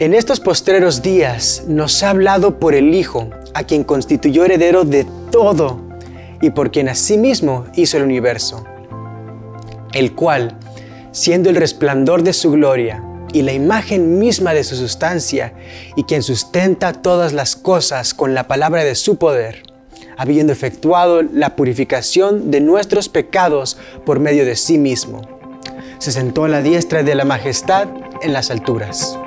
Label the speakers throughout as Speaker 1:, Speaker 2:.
Speaker 1: En estos postreros días nos ha hablado por el Hijo, a quien constituyó heredero de todo y por quien sí mismo hizo el universo, el cual, siendo el resplandor de su gloria y la imagen misma de su sustancia, y quien sustenta todas las cosas con la palabra de su poder, habiendo efectuado la purificación de nuestros pecados por medio de sí mismo. Se sentó a la diestra de la majestad en las alturas.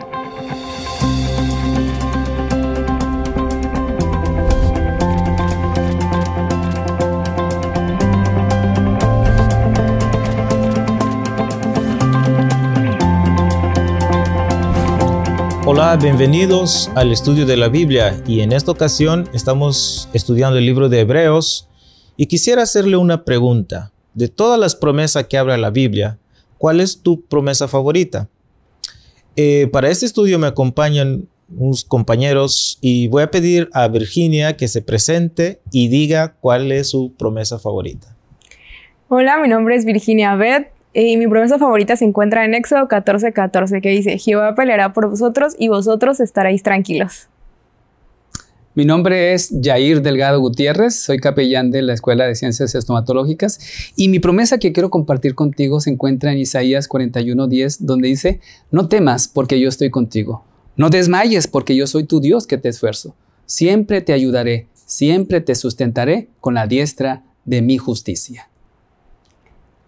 Speaker 1: Hola, bienvenidos al estudio de la Biblia y en esta ocasión estamos estudiando el libro de Hebreos y quisiera hacerle una pregunta. De todas las promesas que habla la Biblia, ¿cuál es tu promesa favorita? Eh, para este estudio me acompañan unos compañeros y voy a pedir a Virginia que se presente y diga cuál es su promesa favorita.
Speaker 2: Hola, mi nombre es Virginia Beth. Y mi promesa favorita se encuentra en Éxodo 14:14, 14, que dice, Jehová peleará por vosotros y vosotros estaréis tranquilos.
Speaker 3: Mi nombre es Jair Delgado Gutiérrez, soy capellán de la Escuela de Ciencias Estomatológicas y mi promesa que quiero compartir contigo se encuentra en Isaías 41:10, donde dice, no temas porque yo estoy contigo, no desmayes porque yo soy tu Dios que te esfuerzo, siempre te ayudaré, siempre te sustentaré con la diestra de mi justicia.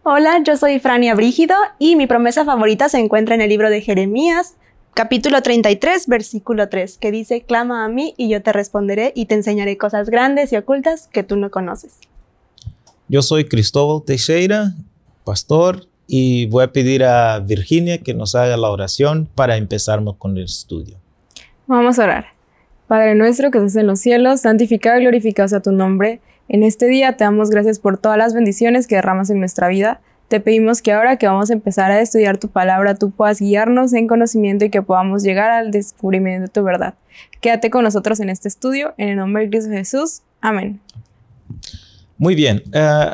Speaker 4: Hola, yo soy Frania Brígido y mi promesa favorita se encuentra en el libro de Jeremías, capítulo 33, versículo 3, que dice, Clama a mí y yo te responderé y te enseñaré cosas grandes y ocultas que tú no conoces.
Speaker 1: Yo soy Cristóbal Teixeira, pastor, y voy a pedir a Virginia que nos haga la oración para empezarnos con el estudio.
Speaker 2: Vamos a orar. Padre nuestro que estás en los cielos, santificado y glorificado sea tu nombre. En este día te damos gracias por todas las bendiciones que derramas en nuestra vida. Te pedimos que ahora que vamos a empezar a estudiar tu palabra, tú puedas guiarnos en conocimiento y que podamos llegar al descubrimiento de tu verdad. Quédate con nosotros en este estudio, en el nombre de Cristo Jesús. Amén.
Speaker 1: Muy bien. Eh,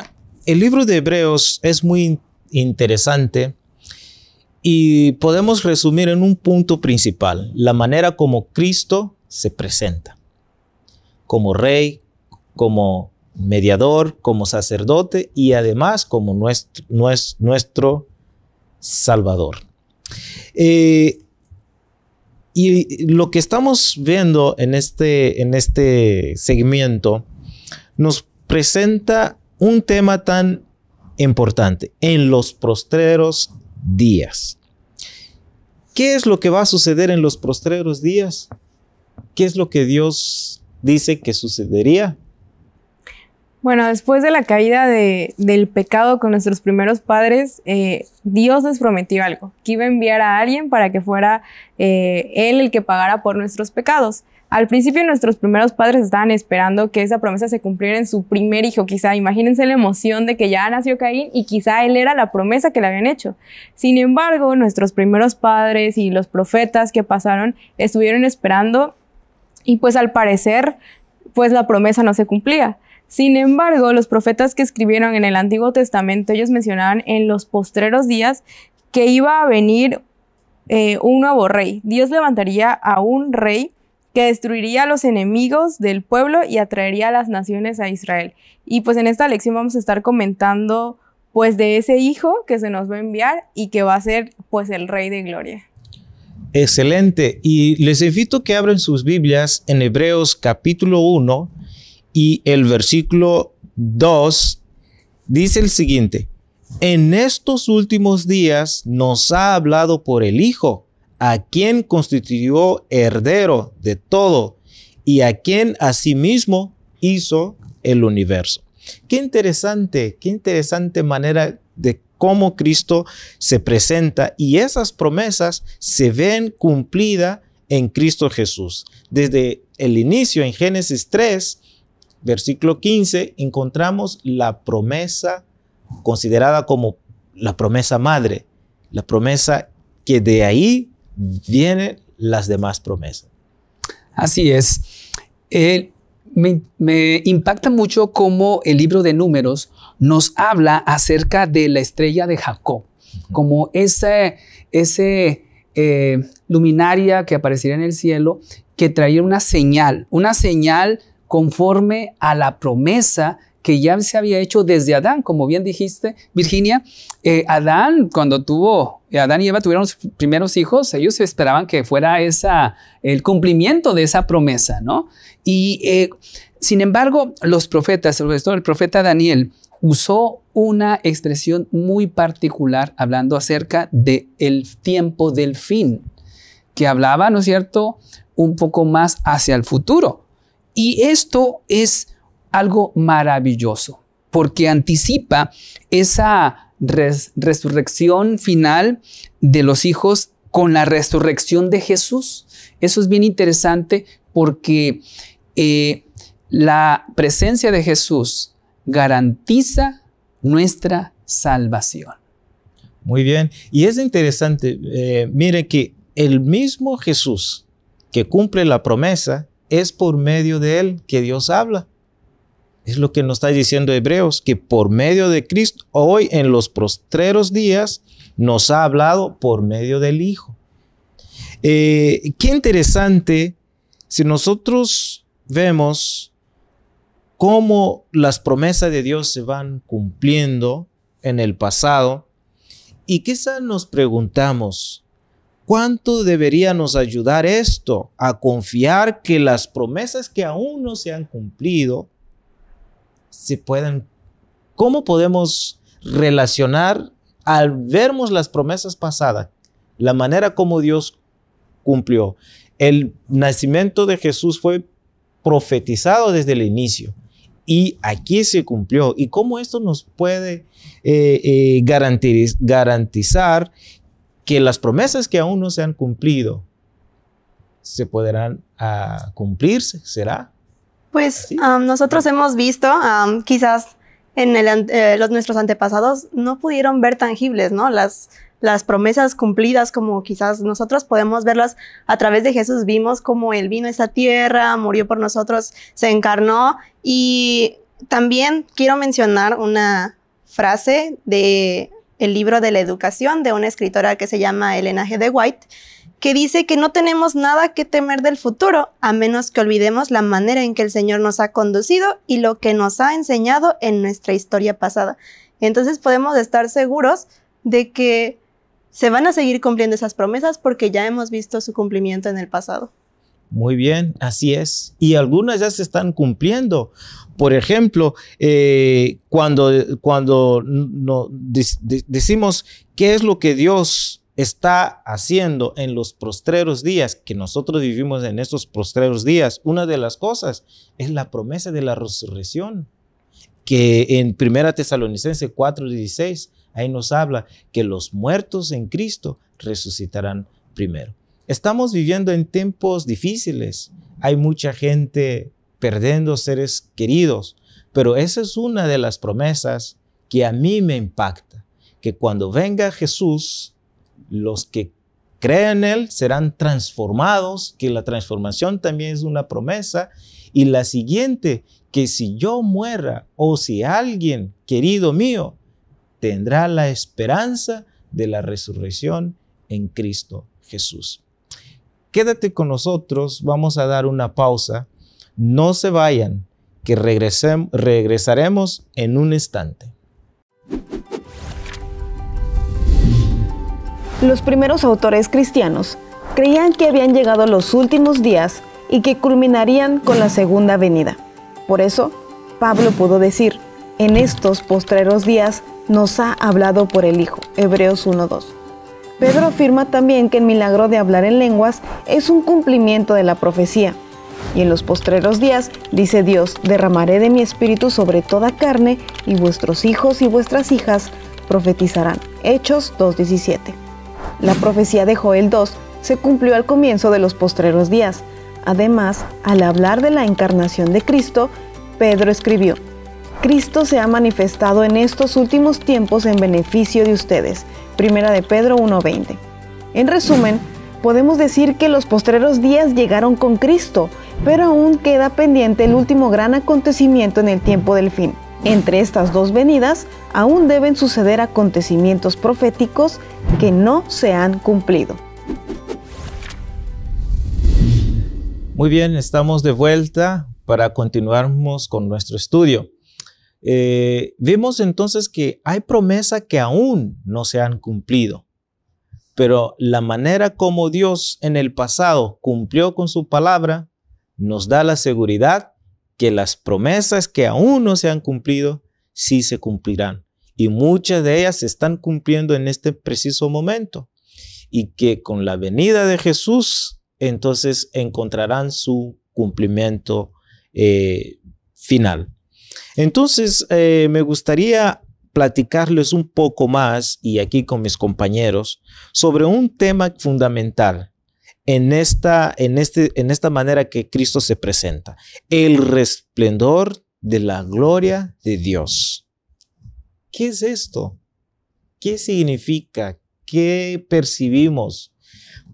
Speaker 1: el libro de Hebreos es muy interesante y podemos resumir en un punto principal, la manera como Cristo se presenta, como rey, como mediador, como sacerdote y además como nuestro, nuestro, Salvador. Eh, y lo que estamos viendo en este, en este segmento nos presenta un tema tan importante en los postreros días. ¿Qué es lo que va a suceder en los postreros días? ¿Qué es lo que Dios dice que sucedería?
Speaker 2: Bueno, después de la caída del pecado con nuestros primeros padres, eh, Dios les prometió algo, que iba a enviar a alguien para que fuera eh, Él el que pagara por nuestros pecados. Al principio nuestros primeros padres estaban esperando que esa promesa se cumpliera en su primer hijo, quizá. Imagínense la emoción de que ya nació Caín y quizá él era la promesa que le habían hecho. Sin embargo, nuestros primeros padres y los profetas que pasaron estuvieron esperando y pues al parecer pues la promesa no se cumplía. Sin embargo, los profetas que escribieron en el Antiguo Testamento, ellos mencionaban en los postreros días que iba a venir eh, un nuevo rey. Dios levantaría a un rey que destruiría a los enemigos del pueblo y atraería a las naciones a Israel. Y pues en esta lección vamos a estar comentando pues de ese hijo que se nos va a enviar y que va a ser pues el rey de gloria.
Speaker 1: Excelente. Y les invito a que abran sus Biblias en Hebreos capítulo 1, y el versículo 2 dice el siguiente, en estos últimos días nos ha hablado por el Hijo, a quien constituyó heredero de todo y a quien asimismo hizo el universo. Qué interesante, qué interesante manera de cómo Cristo se presenta y esas promesas se ven cumplidas en Cristo Jesús. Desde el inicio en Génesis 3, versículo 15, encontramos la promesa considerada como la promesa madre, la promesa que de ahí vienen las demás promesas. Así es.
Speaker 3: Eh, me, impacta mucho cómo el libro de números nos habla acerca de la estrella de Jacob, como esa eh, luminaria que aparecería en el cielo que traía una señal, una señal conforme a la promesa que ya se había hecho desde Adán, como bien dijiste, Virginia, eh, Adán cuando tuvo, Adán y Eva tuvieron sus primeros hijos, ellos esperaban que fuera esa, el cumplimiento de esa promesa, ¿no? Y eh, sin embargo, los profetas, sobre todo el profeta Daniel, usó una expresión muy particular hablando acerca del el tiempo del fin, que hablaba, ¿no es cierto?, un poco más hacia el futuro. Y esto es algo maravilloso, porque anticipa esa resurrección final de los hijos con la resurrección de Jesús. Eso es bien interesante porque eh, la presencia de Jesús garantiza nuestra salvación.
Speaker 1: Muy bien. Y es interesante, eh, mire que el mismo Jesús que cumple la promesa es por medio de Él que Dios habla. Es lo que nos está diciendo Hebreos, que por medio de Cristo, hoy en los postreros días, nos ha hablado por medio del Hijo. Eh, qué interesante si nosotros vemos cómo las promesas de Dios se van cumpliendo en el pasado y quizás nos preguntamos, ¿Cuánto debería nos ayudar esto a confiar que las promesas que aún no se han cumplido se pueden... ¿Cómo podemos relacionar al vermos las promesas pasadas, la manera como Dios cumplió? El nacimiento de Jesús fue profetizado desde el inicio y aquí se cumplió. ¿Y cómo esto nos puede eh, eh, garantizar que las promesas que aún no se han cumplido se podrán ah, cumplirse, ¿será?
Speaker 4: Pues nosotros hemos visto, quizás en eh, los, nuestros antepasados no pudieron ver tangibles, ¿no? Las, las promesas cumplidas como quizás nosotros podemos verlas a través de Jesús. Vimos cómo Él vino a esta tierra, murió por nosotros, se encarnó y también quiero mencionar una frase de el libro de la educación de una escritora que se llama Elena G. de White, que dice que no tenemos nada que temer del futuro a menos que olvidemos la manera en que el Señor nos ha conducido y lo que nos ha enseñado en nuestra historia pasada. Entonces podemos estar seguros de que se van a seguir cumpliendo esas promesas porque ya hemos visto su cumplimiento en el pasado.
Speaker 1: Muy bien, así es. Y algunas ya se están cumpliendo. Por ejemplo, eh, cuando, cuando decimos qué es lo que Dios está haciendo en los postreros días, que nosotros vivimos en estos postreros días, una de las cosas es la promesa de la resurrección, que en 1 Tesalonicense 4:16, ahí nos habla que los muertos en Cristo resucitarán primero. Estamos viviendo en tiempos difíciles. Hay mucha gente perdiendo seres queridos, pero esa es una de las promesas que a mí me impacta, que cuando venga Jesús, los que creen en Él serán transformados, que la transformación también es una promesa. Y la siguiente, que si yo muera o si alguien querido mío tendrá la esperanza de la resurrección en Cristo Jesús. Quédate con nosotros, vamos a dar una pausa. No se vayan, que regresaremos en un instante.
Speaker 5: Los primeros autores cristianos creían que habían llegado los últimos días y que culminarían con la segunda venida. Por eso, Pablo pudo decir, en estos postreros días nos ha hablado por el Hijo. Hebreos 1.2. Pedro afirma también que el milagro de hablar en lenguas es un cumplimiento de la profecía. Y en los postreros días, dice Dios, derramaré de mi espíritu sobre toda carne, y vuestros hijos y vuestras hijas profetizarán. Hechos 2.17. La profecía de Joel 2 se cumplió al comienzo de los postreros días. Además, al hablar de la encarnación de Cristo, Pedro escribió, Cristo se ha manifestado en estos últimos tiempos en beneficio de ustedes. Primera de Pedro 1.20. En resumen, podemos decir que los postreros días llegaron con Cristo, pero aún queda pendiente el último gran acontecimiento en el tiempo del fin. Entre estas dos venidas aún deben suceder acontecimientos proféticos que no se han cumplido.
Speaker 1: Muy bien, estamos de vuelta para continuarmos con nuestro estudio. Eh, vemos entonces que hay promesas que aún no se han cumplido, pero la manera como Dios en el pasado cumplió con su palabra nos da la seguridad que las promesas que aún no se han cumplido sí se cumplirán. Y muchas de ellas se están cumpliendo en este preciso momento. Y que con la venida de Jesús, entonces encontrarán su cumplimiento eh, final. Entonces, eh, me gustaría platicarles un poco más, y aquí con mis compañeros, sobre un tema fundamental en esta, en este, en esta manera que Cristo se presenta, el resplendor de la gloria de Dios. ¿Qué es esto? ¿Qué significa? ¿Qué percibimos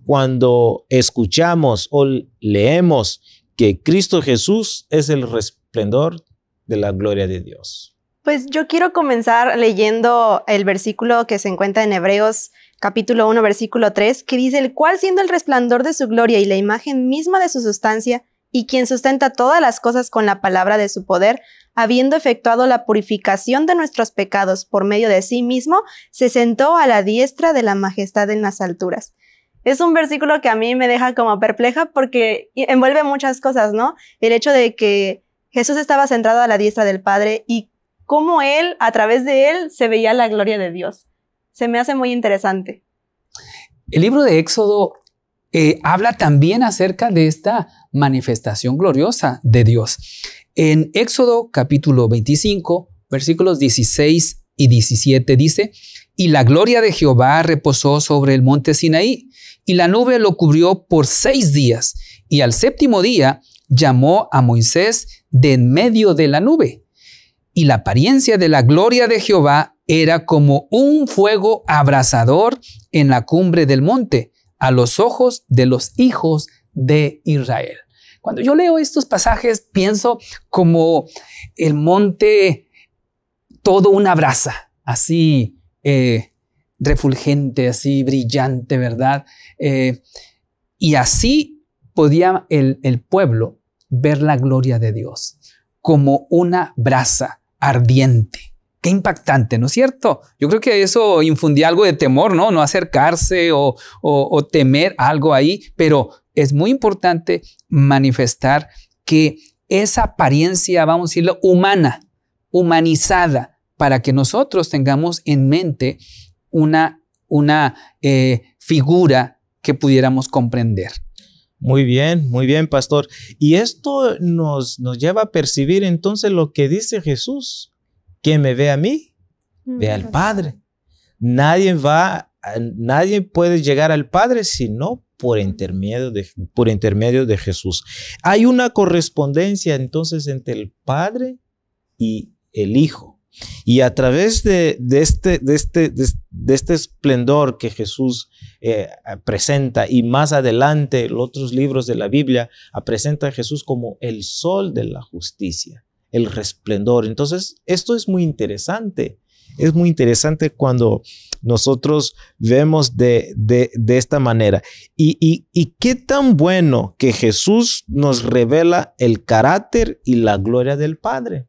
Speaker 1: cuando escuchamos o leemos que Cristo Jesús es el resplendor de la gloria de Dios.
Speaker 4: Pues yo quiero comenzar leyendo el versículo que se encuentra en Hebreos capítulo 1 versículo 3, que dice, el cual siendo el resplandor de su gloria y la imagen misma de su sustancia, y quien sustenta todas las cosas con la palabra de su poder, habiendo efectuado la purificación de nuestros pecados por medio de sí mismo, se sentó a la diestra de la majestad en las alturas. Es un versículo que a mí me deja como perpleja porque envuelve muchas cosas, ¿no? El hecho de que Jesús estaba centrado a la diestra del Padre y cómo Él, a través de Él, se veía la gloria de Dios. Se me hace muy interesante.
Speaker 3: El libro de Éxodo eh, habla también acerca de esta manifestación gloriosa de Dios. En Éxodo capítulo 25, versículos 16 y 17 dice, y la gloria de Jehová reposó sobre el monte Sinaí, y la nube lo cubrió por seis días, y al séptimo día llamó a Moisés de en medio de la nube. Y la apariencia de la gloria de Jehová era como un fuego abrasador en la cumbre del monte, a los ojos de los hijos de Israel. Cuando yo leo estos pasajes, pienso como el monte, todo una brasa, así eh, refulgente, así brillante, ¿verdad? Eh, y así podía el pueblo ver la gloria de Dios como una brasa ardiente. Qué impactante, ¿no es cierto? Yo creo que eso infundía algo de temor, ¿no? No acercarse o, temer algo ahí, pero es muy importante manifestar que esa apariencia, vamos a decirlo, humana, humanizada, para que nosotros tengamos en mente
Speaker 1: una, una eh, figura que pudiéramos
Speaker 3: comprender.
Speaker 1: Muy bien, muy bien, pastor. Y esto nos, nos lleva a percibir entonces lo que dice Jesús. que me ve a mí, ve al mm. Padre. Nadie va, nadie puede llegar al Padre sino por intermedio de, por intermedio de Jesús. Hay una correspondencia entonces entre el Padre y el Hijo. Y a través este, este, de, este, esplendor que Jesús eh, presenta y más adelante los otros libros de la Biblia presentan a Jesús como el sol de la justicia, el resplendor. Entonces, esto es muy interesante. Es muy interesante cuando nosotros vemos de, esta manera. y qué tan bueno que Jesús nos revela el carácter y la gloria del Padre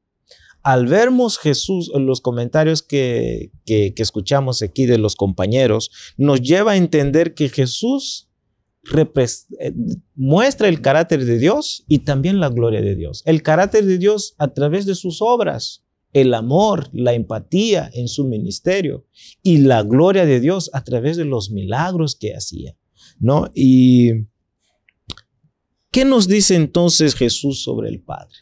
Speaker 1: al vermos Jesús, los comentarios que, que escuchamos aquí de los compañeros, nos lleva a entender que Jesús eh, muestra el carácter de Dios y también la gloria de Dios. El carácter de Dios a través de sus obras, el amor, la empatía en su ministerio y la gloria de Dios a través de los milagros que hacía, ¿no? Y ¿qué nos dice entonces Jesús sobre el Padre?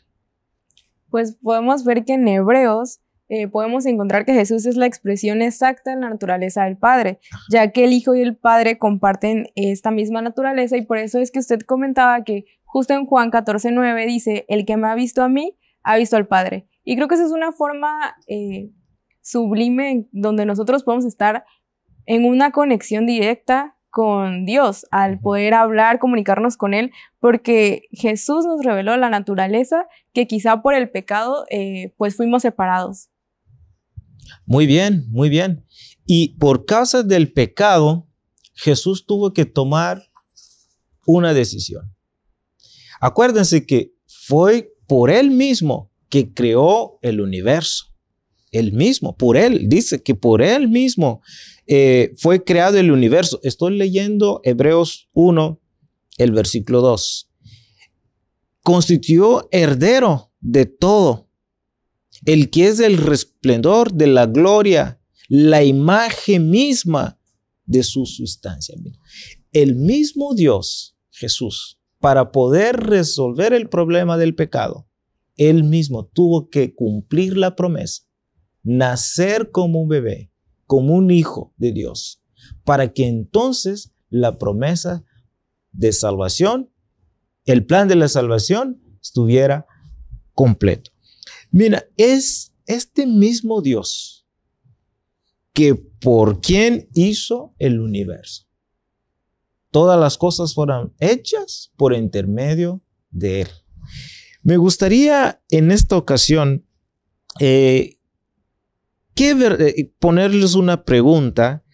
Speaker 2: pues podemos ver que en Hebreos eh, podemos encontrar que Jesús es la expresión exacta de la naturaleza del Padre, ya que el Hijo y el Padre comparten esta misma naturaleza y por eso es que usted comentaba que justo en Juan 14.9 dice, el que me ha visto a mí, ha visto al Padre. Y creo que esa es una forma eh, sublime donde nosotros podemos estar en una conexión directa con Dios, al poder hablar, comunicarnos con Él, porque Jesús nos reveló la naturaleza que quizá por el pecado eh, pues fuimos separados.
Speaker 1: Muy bien, muy bien. Y por causa del pecado, Jesús tuvo que tomar una decisión. Acuérdense que fue por Él mismo que creó el universo. Él mismo, por Él, dice que por Él mismo eh, fue creado el universo. Estoy leyendo Hebreos 1, el versículo 2. Constituyó heredero de todo, el que es el resplandor de la gloria, la imagen misma de su sustancia. El mismo Dios, Jesús, para poder resolver el problema del pecado, él mismo tuvo que cumplir la promesa nacer como un bebé, como un hijo de Dios, para que entonces la promesa de salvación, el plan de la salvación estuviera completo. Mira, es este mismo Dios que por quien hizo el universo. Todas las cosas fueron hechas por intermedio de Él. Me gustaría en esta ocasión eh, ¿Qué eh, eh, ponerles una pregunta,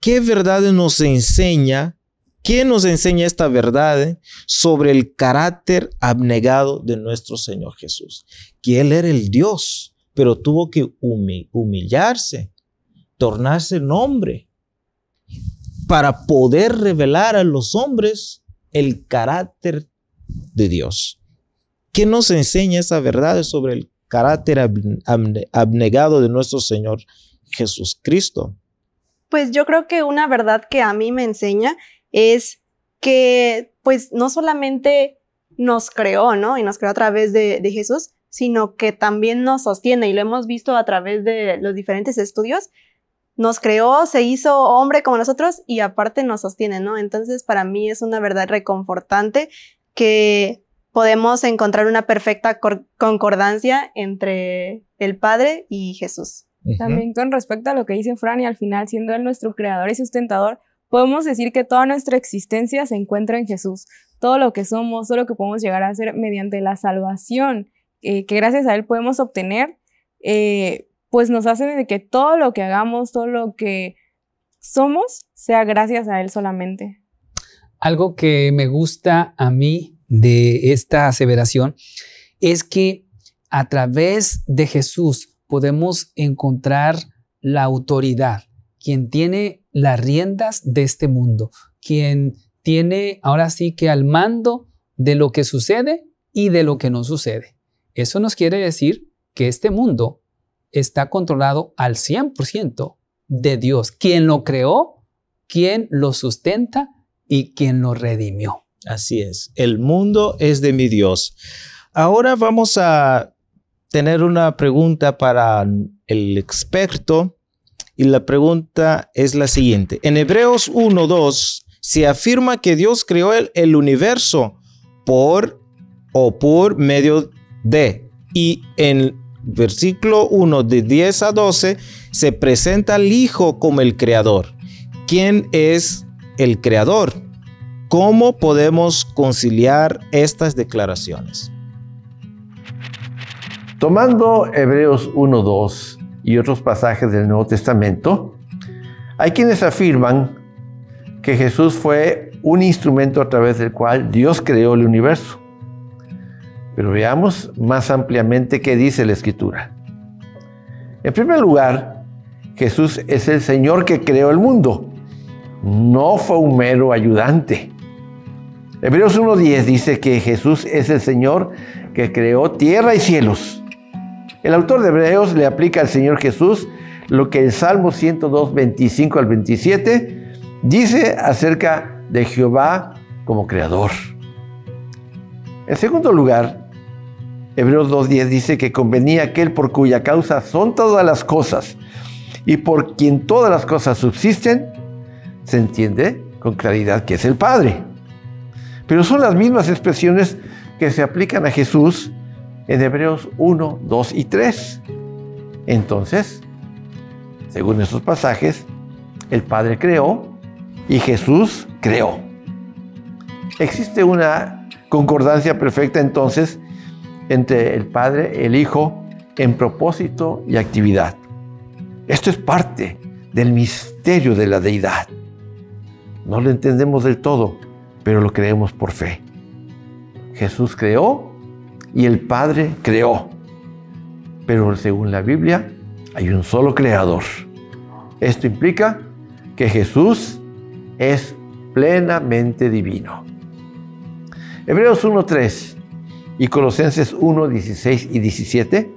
Speaker 1: ¿qué verdad nos enseña? ¿Qué nos enseña esta verdad sobre el carácter abnegado de nuestro Señor Jesús? Que Él era el Dios, pero tuvo que humillarse, tornarse en hombre, para poder revelar a los hombres el carácter de Dios. ¿Qué nos enseña esa verdad sobre el carácter abnegado de nuestro Señor Jesucristo.
Speaker 4: Pues yo creo que una verdad que a mí me enseña es que pues no solamente nos creó, ¿no? Y nos creó a través de, de Jesús, sino que también nos sostiene y lo hemos visto a través de los diferentes estudios. Nos creó, se hizo hombre como nosotros y aparte nos sostiene, ¿no? Entonces para mí es una verdad reconfortante que podemos encontrar una perfecta concordancia entre
Speaker 2: el Padre y Jesús. También con respecto a lo que dice Fran y al final siendo Él nuestro creador y sustentador, podemos decir que toda nuestra existencia se encuentra en Jesús. Todo lo que somos, todo lo que podemos llegar a ser mediante la salvación eh, que gracias a Él podemos obtener, eh, pues nos hace de que todo lo que hagamos, todo lo que somos, sea gracias a Él solamente.
Speaker 3: Algo que me gusta a mí de esta aseveración es que a través de Jesús podemos encontrar la autoridad, quien tiene las riendas de este mundo, quien tiene ahora sí que al mando de lo que sucede y de lo que no sucede. Eso nos quiere decir que este mundo está controlado al 100% de Dios, quien lo
Speaker 1: creó, quien lo sustenta y quien lo redimió. Así es, el mundo es de mi Dios. Ahora vamos a tener una pregunta para el experto y la pregunta es la siguiente. En Hebreos 1.2 se afirma que Dios creó el, universo por o por medio de y en versículo 1 de 10 a 12 se presenta al Hijo como el creador. ¿Quién es el creador? ¿Cómo podemos conciliar estas declaraciones?
Speaker 6: Tomando Hebreos 1-2 y otros pasajes del Nuevo Testamento, hay quienes afirman que Jesús fue un instrumento a través del cual Dios creó el universo. Pero veamos más ampliamente qué dice la Escritura. En primer lugar, Jesús es el Señor que creó el mundo. No fue un mero ayudante. Hebreos 1.10 dice que Jesús es el Señor que creó tierra y cielos. El autor de Hebreos le aplica al Señor Jesús lo que el Salmo 102, al 27 dice acerca de Jehová como creador. En segundo lugar, Hebreos 2.10 dice que convenía aquel por cuya causa son todas las cosas y por quien todas las cosas subsisten, se entiende con claridad que es el Padre. Pero son las mismas expresiones que se aplican a Jesús en Hebreos 1, 2 y 3. Entonces, según estos pasajes, el Padre creó y Jesús creó. Existe una concordancia perfecta entonces entre el Padre, el Hijo, en propósito y actividad. Esto es parte del misterio de la deidad. No lo entendemos del todo, pero lo creemos por fe. Jesús creó y el Padre creó. Pero según la Biblia, hay un solo creador. Esto implica que Jesús es plenamente divino. Hebreos 1.3 y Colosenses 1, 16 y 17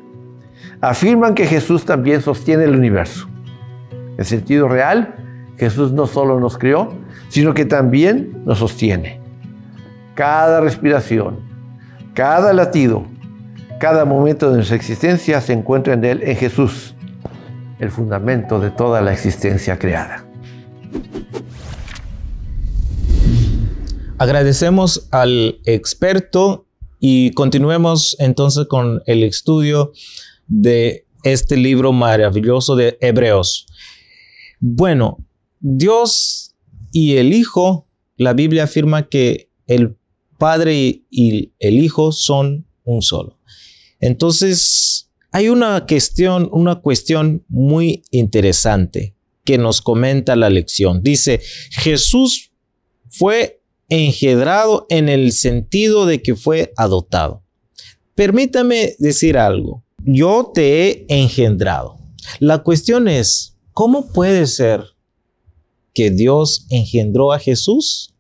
Speaker 6: afirman que Jesús también sostiene el universo. En sentido real, Jesús no solo nos creó, sino que también nos sostiene. Cada respiración, cada latido, cada momento de nuestra existencia se encuentra en Él, en Jesús, el fundamento de toda la existencia creada.
Speaker 1: Agradecemos al experto y continuemos entonces con el estudio de este libro maravilloso de Hebreos. Bueno, Dios y el Hijo, la Biblia afirma que el Padre y el Hijo son un solo. Entonces, hay una cuestión, una cuestión muy interesante que nos comenta la lección. Dice, Jesús fue engendrado en el sentido de que fue adoptado. Permítame decir algo. Yo te he engendrado. La cuestión es, ¿cómo puede ser que Dios engendró a Jesús?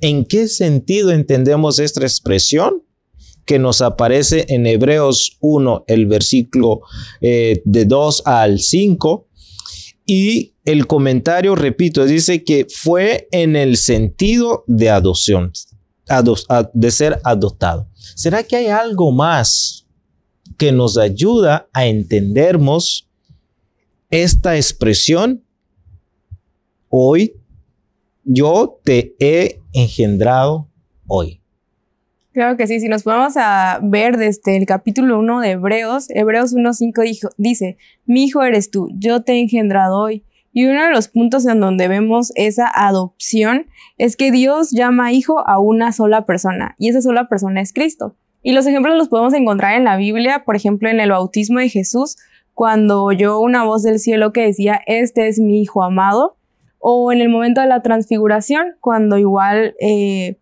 Speaker 1: ¿En qué sentido entendemos esta expresión? que nos aparece en Hebreos 1, el versículo eh, de 2 al 5. Y el comentario, repito, dice que fue en el sentido de adopción, de ser adoptado. ¿Será que hay algo más que nos ayuda a entendernos esta expresión? hoy, yo te he engendrado hoy.
Speaker 2: Claro que sí, si nos ponemos a ver desde el capítulo 1 de Hebreos, Hebreos 1.5 dice, mi hijo eres tú, yo te he engendrado hoy. Y uno de los puntos en donde vemos esa adopción es que Dios llama hijo a una sola persona, y esa sola persona es Cristo. Y los ejemplos los podemos encontrar en la Biblia, por ejemplo, en el bautismo de Jesús, cuando oyó una voz del cielo que decía, este es mi hijo amado, o en el momento de la transfiguración, cuando igual eh,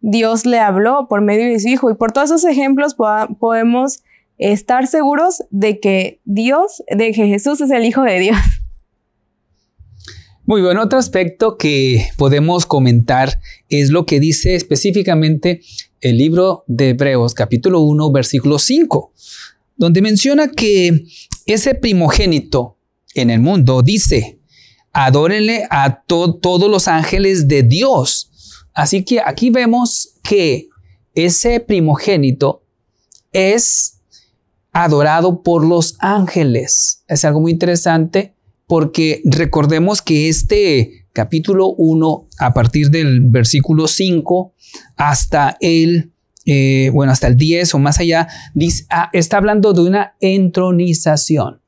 Speaker 2: Dios le habló por medio de su Hijo. Y por todos esos ejemplos podemos estar seguros de que Dios, de que Jesús es el Hijo de Dios.
Speaker 3: Muy bueno, otro aspecto que podemos comentar es lo que dice específicamente el libro de Hebreos capítulo 1 versículo 5, donde menciona que ese primogénito en el mundo dice, adórenle a todos los ángeles de Dios. Así que aquí vemos que ese primogénito es adorado por los ángeles. Es algo muy interesante porque recordemos que este capítulo 1, a partir del versículo 5 hasta el, eh, bueno, hasta el 10 o más allá, ah, está hablando de una entronización.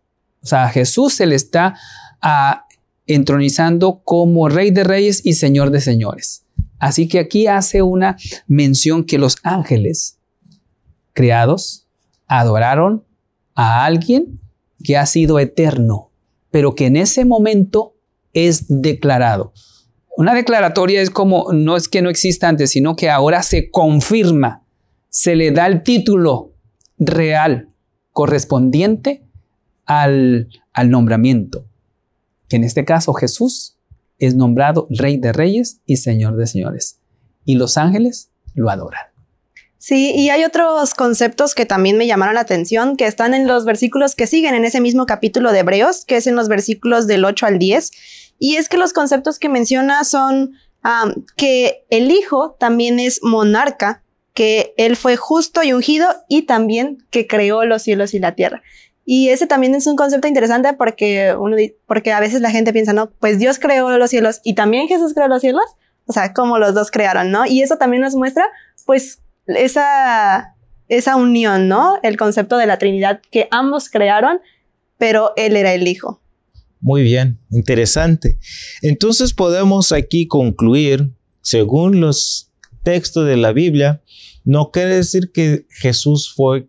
Speaker 3: O sea, Jesús se le está a, ah, entronizando como Rey de Reyes y Señor de Señores. Así que aquí hace una mención que los ángeles creados adoraron a alguien que ha sido eterno, pero que en ese momento es declarado. Una declaratoria es como, no es que no exista antes, sino que ahora se confirma, se le da el título real correspondiente al, al nombramiento en este caso Jesús es nombrado Rey de Reyes y Señor de Señores, y los ángeles lo
Speaker 5: adoran.
Speaker 4: Sí, y hay otros conceptos que también me llamaron la atención, que están en los versículos que siguen en ese mismo capítulo de Hebreos, que es en los versículos del 8 al 10, y es que los conceptos que menciona son que el Hijo también es monarca, que Él fue justo y ungido, y también que creó los cielos y la tierra. Y ese también es un concepto interesante porque, uno, porque a veces la gente piensa, no, pues Dios creó los cielos y también Jesús creó los cielos, o sea, como los dos crearon, ¿no? Y eso también nos muestra, pues, esa, esa unión, ¿no? El concepto de la Trinidad que ambos crearon, pero Él era el Hijo.
Speaker 1: Muy bien, interesante. Entonces podemos aquí concluir, según los textos de la Biblia, no quiere decir que Jesús fue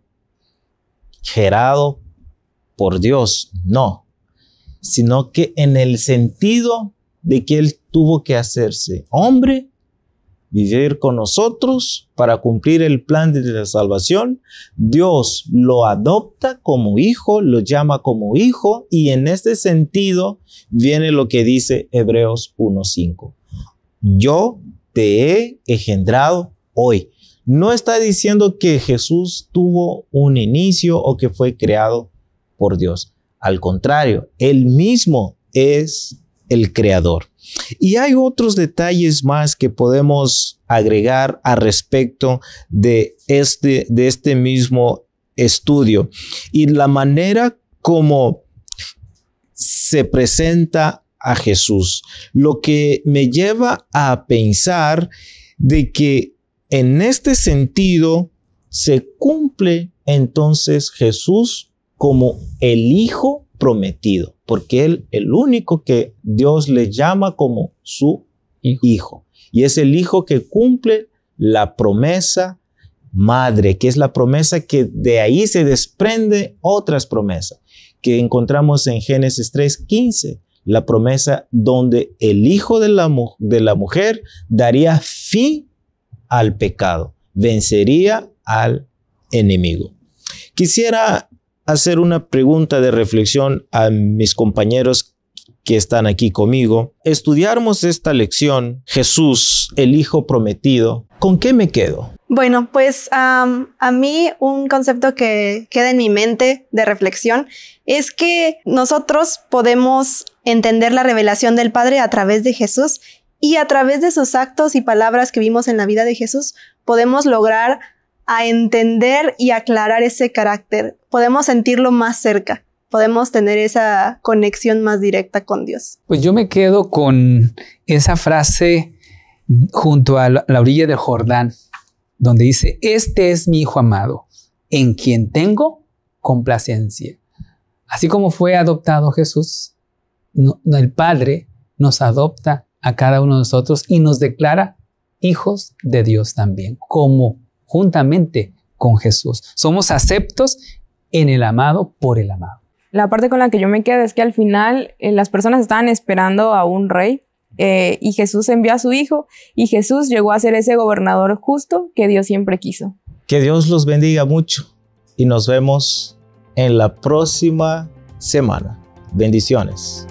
Speaker 1: gerado por Dios, no, sino que en el sentido de que Él tuvo que hacerse hombre, vivir con nosotros para cumplir el plan de la salvación. Dios lo adopta como hijo, lo llama como hijo y en este sentido viene lo que dice Hebreos 1.5. Yo te he engendrado hoy. No está diciendo que Jesús tuvo un inicio o que fue creado Dios. Al contrario, Él mismo es el creador. Y hay otros detalles más que podemos agregar a respecto de este, de este mismo estudio y la manera como se presenta a Jesús, lo que me lleva a pensar de que en este sentido se cumple entonces Jesús como el hijo prometido, porque él el único que Dios le llama como su hijo. Y es el hijo que cumple la promesa madre, que es la promesa que de ahí se desprende otras promesas, que encontramos en Génesis 3:15, la promesa donde el hijo de la, de la mujer daría fin al pecado, vencería al enemigo. Quisiera hacer una pregunta de reflexión a mis compañeros que están aquí conmigo. Estudiarmos esta lección, Jesús, el Hijo Prometido, ¿con qué me quedo?
Speaker 4: Bueno, pues a mí un concepto que queda en mi mente de reflexión es que nosotros podemos entender la revelación del Padre a través de Jesús y a través de sus actos y palabras que vimos en la vida de Jesús podemos lograr a entender y aclarar ese carácter. Podemos sentirlo más cerca, podemos tener esa conexión más directa con Dios.
Speaker 3: Pues yo me quedo con esa frase junto a la orilla del Jordán, donde dice, este es mi hijo amado, en quien tengo complacencia. Así como fue adoptado Jesús, el Padre nos adopta a cada uno de nosotros y nos declara hijos de Dios también, como juntamente con Jesús. Somos aceptos en el amado por el amado.
Speaker 2: La parte con la que yo me quedo es que al final eh, las personas estaban esperando a un rey eh, y Jesús envió a su hijo y Jesús llegó a ser ese gobernador justo que Dios siempre quiso.
Speaker 1: Que Dios los bendiga mucho y nos vemos en la próxima semana. Bendiciones.